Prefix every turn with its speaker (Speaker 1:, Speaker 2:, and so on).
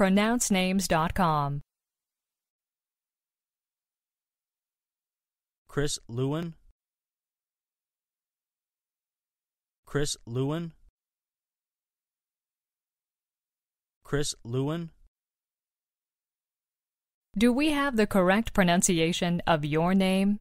Speaker 1: pronouncenames.com.
Speaker 2: Chris Lewin Chris Lewin Chris Lewin
Speaker 1: Do we have the correct pronunciation of your name?